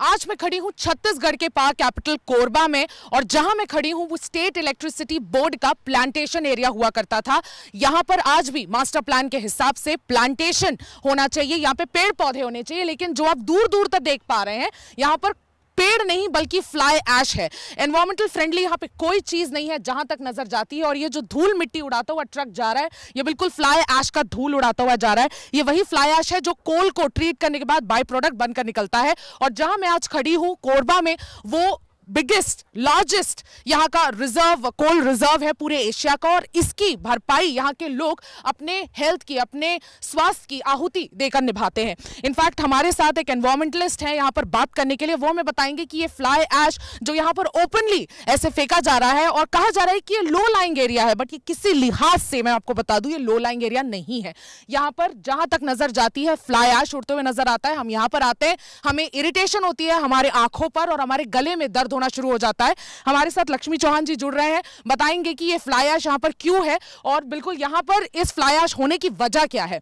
आज मैं खड़ी हूँ छत्तीसगढ़ के पार कैपिटल कोरबा में और जहां मैं खड़ी हूँ वो स्टेट इलेक्ट्रिसिटी बोर्ड का प्लांटेशन एरिया हुआ करता था यहाँ पर आज भी मास्टर प्लान के हिसाब से प्लांटेशन होना चाहिए यहाँ पे पेड़ पौधे होने चाहिए लेकिन जो आप दूर दूर तक देख पा रहे हैं यहाँ पर पेड़ नहीं बल्कि फ्लाई ऐश है एनवायरमेंटल फ्रेंडली यहाँ पे कोई चीज़ नहीं है जहां तक नज़र जाती है और ये जो धूल मिट्टी उड़ाता हुआ ट्रक जा रहा है ये बिल्कुल फ्लाई ऐश का धूल उड़ाता हुआ जा रहा है ये वही फ्लाई ऐश है जो कोल को ट्रीट करने के बाद बाई प्रोडक्ट बनकर निकलता है और जहां मैं आज खड़ी हूँ कोरबा में वो बिगेस्ट लार्जेस्ट यहाँ का रिजर्व कोल रिजर्व है पूरे एशिया का और इसकी भरपाई यहाँ के लोग अपने हेल्थ की अपने स्वास्थ्य की आहुति देकर निभाते हैं इनफैक्ट हमारे साथ एक एनवायरमेंटलिस्ट है यहाँ पर बात करने के लिए वो हमें बताएंगे कि ये फ्लाई ऐश जो यहाँ पर ओपनली ऐसे फेंका जा रहा है और कहा जा रहा है कि ये लो लाइंग एरिया है बट ये किसी लिहाज से मैं आपको बता दूँ ये लो लाइंग एरिया नहीं है यहाँ पर जहाँ तक नजर जाती है फ्लाई ऐश उड़ते हुए नजर आता है हम यहाँ पर आते हैं हमें इरिटेशन होती है हमारे आंखों पर और हमारे गले में दर्द होना शुरू हो जाता है हमारे साथ लक्ष्मी चौहान जी जुड़ रहे हैं बताएंगे कि ये फ्लाई यहाँ पर क्यों है और बिल्कुल यहाँ पर इस फ्लाई होने की वजह क्या है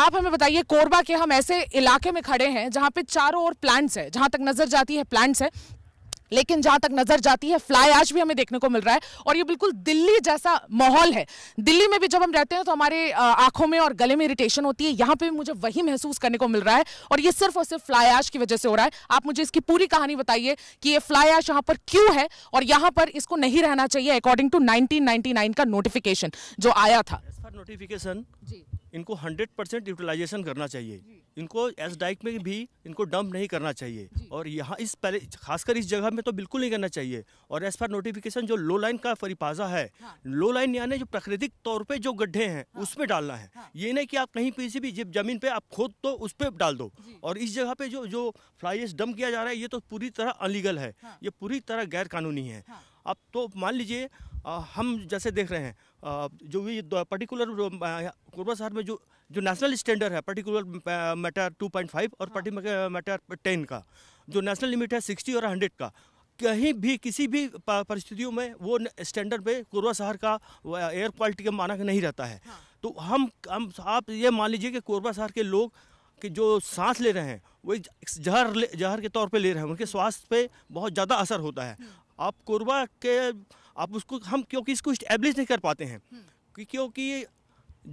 आप हमें बताइए कोरबा के हम ऐसे इलाके में खड़े हैं जहाँ पे चारों ओर प्लांट्स है जहाँ तक नज़र जाती है प्लांट्स है लेकिन जहां तक नजर जाती है फ्लाई आज भी हमें देखने को मिल रहा है और ये बिल्कुल दिल्ली जैसा माहौल है दिल्ली में भी जब हम रहते हैं तो हमारे आंखों में और गले में इरिटेशन होती है यहां पे भी मुझे वही महसूस करने को मिल रहा है और ये सिर्फ और सिर्फ फ्लाई आश की वजह से हो रहा है आप मुझे इसकी पूरी कहानी बताइए कि ये फ्लाई आश यहाँ पर क्यों है और यहाँ पर इसको नहीं रहना चाहिए अकॉर्डिंग टू नाइनटीन का नोटिफिकेशन जो आया था नोटिफिकेशन इनको हंड्रेड परसेंट यूटिलाइजेशन करना चाहिए इनको एस डाइक में भी इनको डंप नहीं करना चाहिए और यहाँ इस पहले खासकर इस जगह में तो बिल्कुल नहीं करना चाहिए और एज पर नोटिफिकेशन जो लो लाइन का परिपाजा है हाँ। लो लाइन यानी जो प्राकृतिक तौर पे जो गड्ढे हैं हाँ। उसमें डालना है हाँ। ये नहीं कि आप कहीं पे भी जब जमीन पे आप खोद तो उस पर डाल दो और इस जगह पे जो जो फ्लाईस डंप किया जा रहा है ये तो पूरी तरह अलीगल है हाँ। ये पूरी तरह गैर कानूनी है हाँ। अब तो मान लीजिए हम जैसे देख रहे हैं जो भी पर्टिकुलर कोरबा शहर में जो जो नेशनल स्टैंडर्ड है पर्टिकुलर मैटर 2.5 और पर्टिकुलर मैटर 10 का जो नेशनल लिमिट है 60 और 100 का कहीं भी किसी भी परिस्थितियों में वो स्टैंडर्ड पे कोरबा शहर का एयर क्वालिटी का मानक नहीं रहता है हाँ। तो हम हम आप ये मान लीजिए कि कोरबा शहर के लोग कि जो सांस ले रहे हैं वो जहर जहर के तौर पे ले रहे हैं उनके हाँ। स्वास्थ्य पे बहुत ज़्यादा असर होता है हाँ। आप कोरबा के आप उसको हम क्योंकि इसको इस्टेब्लिश नहीं कर पाते हैं हम्म। क्योंकि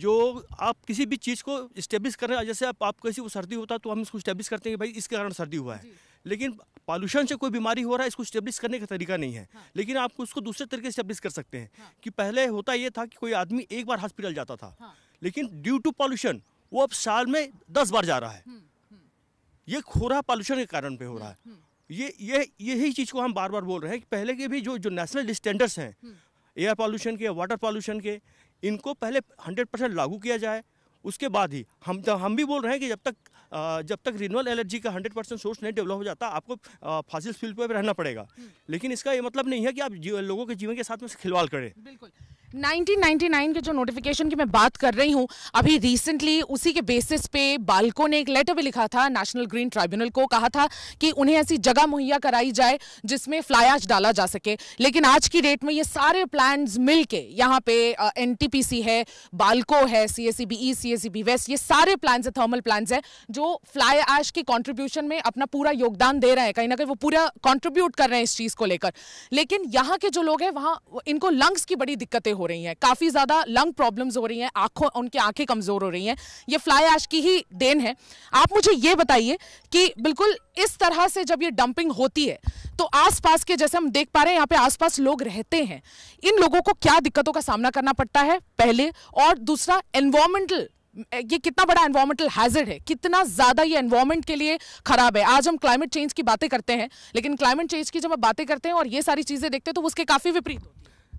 जो आप किसी भी चीज़ को इस्टेब्लिश कर रहे हैं जैसे आप आप कैसी वो सर्दी होता तो हम इसको इस्टेब्लिश करते हैं कि भाई इसके कारण सर्दी हुआ है लेकिन पॉल्यूशन से कोई बीमारी हो रहा है इसको स्टेब्लिश करने का तरीका नहीं है हाँ। लेकिन आप उसको दूसरे तरीके से कर सकते हैं हाँ। कि पहले होता ये था कि कोई आदमी एक बार हॉस्पिटल जाता था हाँ। लेकिन ड्यू टू पॉल्यूशन वो अब साल में दस बार जा रहा है हम्म, हम्म। ये खोरा पॉल्यूशन के कारण पे हो रहा है ये ये यही चीज़ को हम बार बार बोल रहे हैं कि पहले के भी जो जो नेशनल स्टैंडर्ड्स हैं एयर हम्म। पॉल्यूशन के वाटर पॉल्यूशन के इनको पहले हंड्रेड परसेंट लागू किया जाए उसके बाद ही हम तो हम भी बोल रहे हैं कि जब तक जब तक रिन्यूअल एनर्जी का 100 परसेंट सोर्स नहीं डेवलप हो जाता आपको फासिल फील्ड पर रहना पड़ेगा हम्म। लेकिन इसका ये मतलब नहीं है कि आप लोगों के जीवन के साथ में खिलवाड़ करें बिल्कुल 1999 के जो नोटिफिकेशन की मैं बात कर रही हूँ अभी रिसेंटली उसी के बेसिस पे बालकों ने एक लेटर भी लिखा था नेशनल ग्रीन ट्राइब्यूनल को कहा था कि उन्हें ऐसी जगह मुहैया कराई जाए जिसमें फ्लाई डाला जा सके लेकिन आज की डेट में ये सारे प्लान मिल के यहाँ पे एन है बालको है C S C B west ये सारे प्लान है थर्मल प्लान है जो फ्लाई ऐश के कॉन्ट्रीब्यूशन में अपना पूरा योगदान दे रहे हैं कहीं ना कहीं वो पूरा कॉन्ट्रीब्यूट कर रहे हैं इस चीज़ को लेकर लेकिन यहाँ के जो लोग हैं वहाँ इनको लंग्स की बड़ी दिक्कतें हो रही हैं काफ़ी ज़्यादा लंग प्रॉब्लम्स हो रही हैं आँखों उनकी आँखें कमज़ोर हो रही हैं ये फ्लाई ऐश की ही देन है आप मुझे ये बताइए कि बिल्कुल इस तरह से जब ये डंपिंग होती है तो आसपास के जैसे हम देख पा रहे हैं यहाँ पे आसपास लोग रहते हैं इन लोगों को क्या दिक्कतों का सामना करना पड़ता है पहले और दूसरा एनवायरमेंटल ये कितना बड़ा एनवायरमेंटल हैजर्ड है कितना ज़्यादा ये एनवायरमेंट के लिए ख़राब है आज हम क्लाइमेट चेंज की बातें करते हैं लेकिन क्लाइमेट चेंज की जब हम बातें करते हैं और ये सारी चीज़ें देखते हैं तो उसके काफ़ी विपरीत होते हैं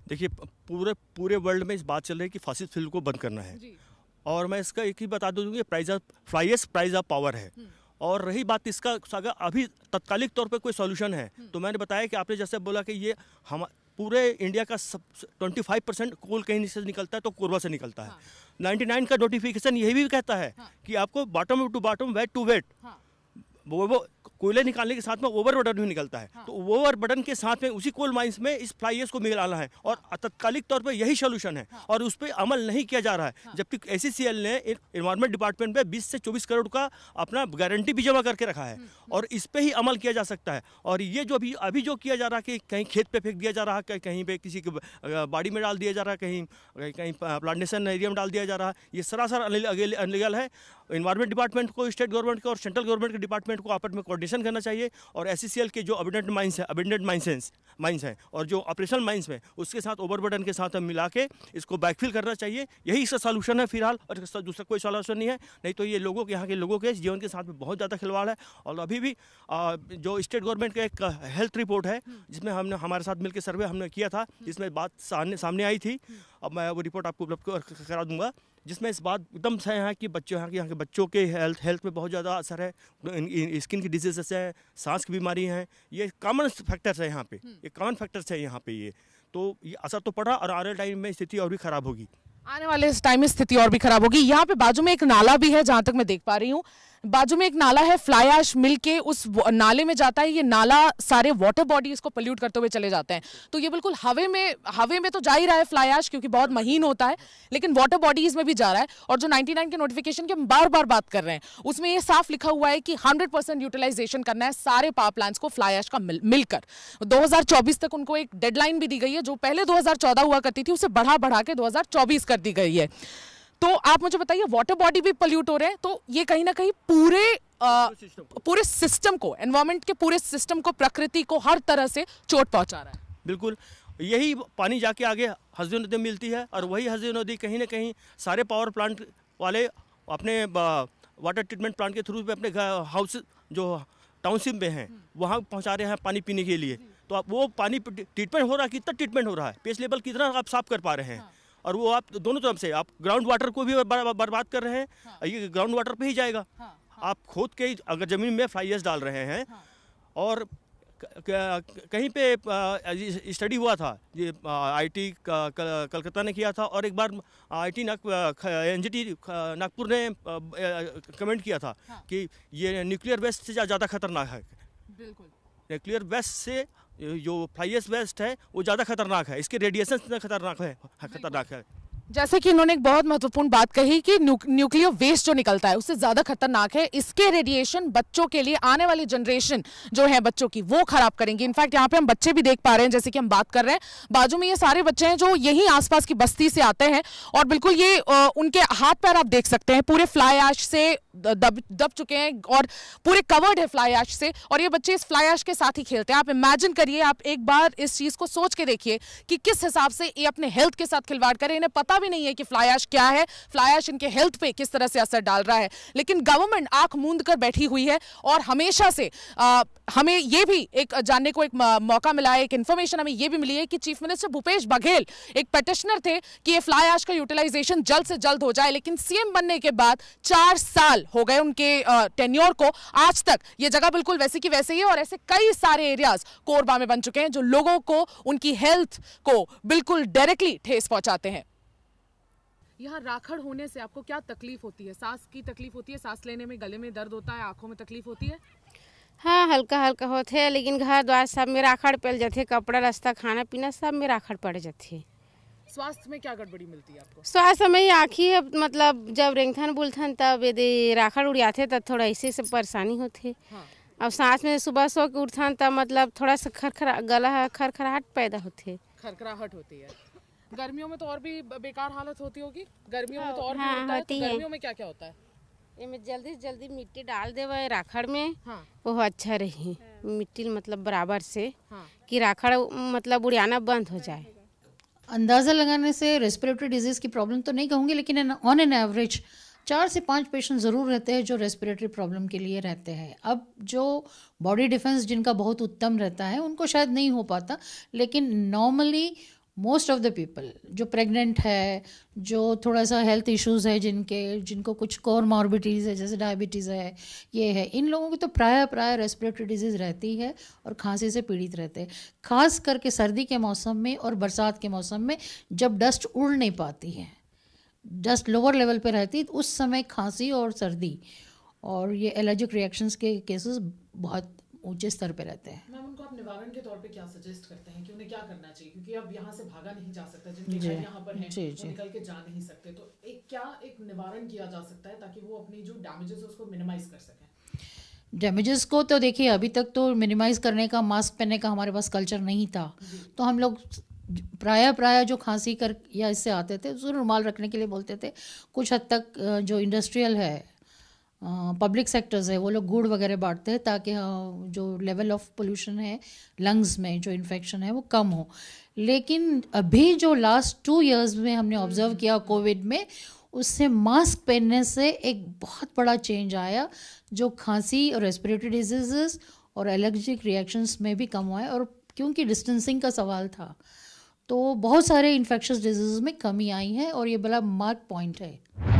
देखिए पूरे पूरे वर्ल्ड में इस बात चल रही है कि फासिस फिल्म को बंद करना है और मैं इसका एक ही बता दूँगी price of fly ash price of power है हम्म। और रही बात इसका अगर अभी तत्कालिक तौर पे कोई सॉल्यूशन है हम्म। तो मैंने बताया कि आपने जैसे बोला कि ये हम पूरे इंडिया का सब ट्वेंटी फाइव परसेंट कोल कहीं से निकलता है तो कोरबा से निकलता है नाइन्टी हाँ। नाइन का नोटिफिकेशन यही भी कहता है हाँ। कि आपको bottom to bottom weight to weight वो वो कोयला निकालने के साथ में ओवर बटन भी निकलता है हाँ। तो ओवर बटन के साथ में उसी कोल माइंस में इस फ्लाई को मिलाना है और तत्कालिक तौर पर यही सोल्यूशन है हाँ। और उस पर अमल नहीं किया जा रहा है हाँ। जबकि ए ने इन्वायरमेंट डिपार्टमेंट में बीस से चौबीस करोड़ का अपना गारंटी भी जमा करके रखा है हम्म, हम्म। और इस पर ही अमल किया जा सकता है और ये जो अभी अभी जो किया जा रहा है कि कहीं खेत पर फेंक दिया जा रहा है कहीं पर किसी के बाड़ी में डाल दिया जा रहा है कहीं कहीं प्लांटेशन एरिया में डाल दिया जा रहा है ये सरासर अनलीगल है इन्वायरमेंट डिपार्टमेंट को स्टेट गवर्नमेंट को और सेंट्रल गवर्नमेंट के डिपार्टमेंट को आपस में कोऑर्डिनेशन करना चाहिए और एस e के जो अबिडेंट माइंस है अबिडेंट माइंस माइंस हैं और जो ऑपरेशनल माइंस हैं उसके साथ ओवरबर्डन के साथ हम मिला के इसको बैकफिल करना चाहिए यही इसका सोलूशन है फिलहाल और इसका दूसरा कोई सोलूशन नहीं है नहीं तो ये लोगों के यहाँ के लोगों के जीवन के साथ में बहुत ज़्यादा खिलवाड़ है और अभी भी जो स्टेट गवर्नमेंट का एक हेल्थ रिपोर्ट है जिसमें हमने हमारे साथ मिलकर सर्वे हमने किया था जिसमें बात सामने सामने आई थी अब मैं वो रिपोर्ट आपको उपलब्ध करा दूंगा जिसमें इस बात एकदम से यहाँ कि बच्चों यहाँ के यहाँ के बच्चों के हेल्थ हेल्थ पे बहुत ज़्यादा असर है स्किन की डिजीजेस हैं सांस की बीमारी हैं ये कॉमन फैक्टर्स है यहाँ पे हम्म। ये कॉमन फैक्टर्स है यहाँ पे ये तो ये असर तो पड़ा और आने टाइम में स्थिति और भी ख़राब होगी आने वाले इस टाइम में स्थिति और भी खराब होगी यहाँ पे बाजू में एक नाला भी है जहाँ तक मैं देख पा रही हूँ बाजू में एक नाला है फ्लाई ऐश मिल के उस नाले में जाता है ये नाला सारे वाटर बॉडीज को पोल्यूट करते हुए चले जाते हैं तो ये बिल्कुल हवे में हवे में तो जा ही रहा है फ्लाई ऐश क्योंकि बहुत महीन होता है लेकिन वाटर बॉडीज में भी जा रहा है और जो 99 के नोटिफिकेशन की हम बार बार बात कर रहे हैं उसमें यह साफ लिखा हुआ है कि हंड्रेड परसेंट यूटिलाइजेशन करना है सारे पावर प्लांट्स को फ्लाई ऐश का मिल, मिलकर दो तक उनको एक डेडलाइन भी दी गई है जो पहले दो हुआ करती थी उसे बढ़ा बढ़ा के दो कर दी गई है तो आप मुझे बताइए वाटर बॉडी भी पल्यूट हो रहे हैं तो ये कहीं ना कहीं पूरे आ, पूरे सिस्टम को एनवायरमेंट के पूरे सिस्टम को प्रकृति को हर तरह से चोट पहुंचा रहा है बिल्कुल यही पानी जाके आगे हजरी नदी मिलती है और वही हजरी नदी कहीं ना कहीं सारे पावर प्लांट वाले अपने वाटर ट्रीटमेंट प्लांट के थ्रू अपने हाउस जो टाउनशिप में हैं वहाँ पहुँचा रहे हैं पानी पीने के लिए तो आप वो पानी ट्रीटमेंट हो रहा है कितना ट्रीटमेंट हो रहा है पेस्ट लेवल कितना आप साफ कर पा रहे हैं हाँ। और वो आप दोनों तरफ से आप ग्राउंड वाटर को भी बर्बाद कर रहे हैं हाँ। ये ग्राउंड वाटर पे ही जाएगा हाँ, हाँ। आप खोद के अगर ज़मीन में एस डाल रहे हैं हाँ। और कहीं पे स्टडी हुआ था ये आईटी कलकत्ता ने किया था और एक बार आईटी नाग एनजीटी नागपुर ने कमेंट किया था हाँ। कि ये न्यूक्लियर वेस्ट से ज़्यादा खतरनाक है बिल्कुल न्यूक्लियर वेस्ट से जो फ्लाइस वेस्ट है वो ज़्यादा खतरनाक है इसके रेडिएशन इतना खतरनाक है खतरनाक है जैसे कि इन्होंने एक बहुत महत्वपूर्ण बात कही कि न्यूक्लियर वेस्ट जो निकलता है उससे ज़्यादा खतरनाक है इसके रेडिएशन बच्चों के लिए आने वाली जनरेशन जो है बच्चों की वो खराब करेंगी इनफैक्ट यहाँ पे हम बच्चे भी देख पा रहे हैं जैसे कि हम बात कर रहे हैं बाजू में ये सारे बच्चे हैं जो यही आसपास की बस्ती से आते हैं और बिल्कुल ये उनके हाथ पैर आप देख सकते हैं पूरे फ्लाई ऐश से दब दब चुके हैं और पूरे कवर्ड है फ्लाई ऐश से और ये बच्चे इस फ्लाई ऐश के साथ ही खेलते हैं आप इमेजिन करिए आप एक बार इस चीज़ को सोच के देखिए कि किस हिसाब से ये अपने हेल्थ के साथ खिलवाड़ करें इन्हें पता भी नहीं है कि फ्लाई ऐश क्या है फ्लाई ऐश इनके हेल्थ पे किस तरह से असर डाल रहा है लेकिन गवर्नमेंट आंख मूंद कर बैठी हुई है और हमेशा से आ, हमें ये भी एक जानने को एक मौका मिला है एक इन्फॉर्मेशन हमें ये भी मिली है कि चीफ मिनिस्टर भूपेश बघेल एक पटिशनर थे कि ये फ्लाई ऐश का यूटिलाइजेशन जल्द से जल्द हो जाए लेकिन सीएम बनने के बाद चार साल हो गए उनके टेन्योर को आज तक ये जगह बिल्कुल वैसे की वैसे ही है और ऐसे कई सारे एरियाज कोरबा में बन चुके हैं जो लोगों को उनकी हेल्थ को बिल्कुल डायरेक्टली ठेस पहुंचाते हैं यहाँ राखड़ होने से आपको क्या तकलीफ होती है सांस की तकलीफ होती है सांस लेने में गले में दर्द होता है आंखों में तकलीफ होती है हाँ हल्का हल्का होते है लेकिन घर द्वार सब में राखड़ जाती जाते कपड़ा रास्ता खाना पीना सब में राखड़ पड़ जाते स्वास्थ्य में क्या गड़बड़ी मिलती है आपको स्वास्थ्य में ही है मतलब जब रेंगथन बुलथन तब यदि राखड़ थे तब थोड़ा ऐसे से परेशानी होते है हाँ। अब सांस में सुबह सो के उठन तब मतलब थोड़ा सा खरखरा गला खरखराहट पैदा होते खरखराहट होती है गर्मियों में तो और भी बेकार हालत होती होगी गर्मियों में तो और हाँ, भी होता तो है गर्मियों में क्या क्या होता है इनमें जल्दी से जल्दी मिट्टी डाल दे राखड़ में हाँ। वो अच्छा रही मिट्टी मतलब बराबर से हाँ। कि राखड़ मतलब उड़ियाना बंद हो जाए अंदाज़ा लगाने से रेस्पिरेटरी डिजीज़ की प्रॉब्लम तो नहीं कहूँगी लेकिन ऑन एन एवरेज चार से पांच पेशेंट ज़रूर रहते हैं जो रेस्पिरेटरी प्रॉब्लम के लिए रहते हैं अब जो बॉडी डिफेंस जिनका बहुत उत्तम रहता है उनको शायद नहीं हो पाता लेकिन normally most of the people जो प्रेग्नेंट है जो थोड़ा सा हेल्थ इश्यूज है जिनके जिनको कुछ कोर मॉर्बिटीज़ है जैसे डायबिटीज़ है ये है इन लोगों की तो प्राय प्राय रेस्पिरेटरी डिजीज़ रहती है और खांसी से पीड़ित रहते हैं खास करके सर्दी के मौसम में और बरसात के मौसम में जब डस्ट उड़ नहीं पाती है डस्ट लोअर लेवल पर रहती तो उस समय खांसी और सर्दी और ये एलर्जिक रिएक्शंस के केसेस बहुत ऊंचे स्तर पर रहते हैं आप निवारण के तौर पे क्या सजेस्ट करते हैं कि उन्हें क्या करना चाहिए क्योंकि अब यहाँ से भागा नहीं जा सकता जिनके घर यहाँ पर है वो निकल के जा नहीं सकते तो एक क्या एक निवारण किया जा सकता है ताकि वो अपनी जो डैमेजेस उसको मिनिमाइज कर सके डैमेजेस को तो देखिए अभी तक तो मिनिमाइज करने का मास्क पहनने का हमारे पास कल्चर नहीं था तो हम लोग प्राय प्राय जो खांसी कर या इससे आते थे उसको रुमाल रखने के लिए बोलते थे कुछ हद तक जो इंडस्ट्रियल है पब्लिक सेक्टर्स है वो लोग गुड़ वगैरह बांटते हैं ताकि जो लेवल ऑफ पोल्यूशन है लंग्स में जो इन्फेक्शन है वो कम हो लेकिन अभी जो लास्ट टू इयर्स में हमने ऑब्जर्व हम्म। किया कोविड में उससे मास्क पहनने से एक बहुत बड़ा चेंज आया जो खांसी और रेस्पिरेटरी डिजीजेस और एलर्जिक रिएक्शंस में भी कम हुआ है और क्योंकि डिस्टेंसिंग का सवाल था तो बहुत सारे इन्फेक्शस डिजीज में कमी आई है और ये बड़ा मार्क पॉइंट है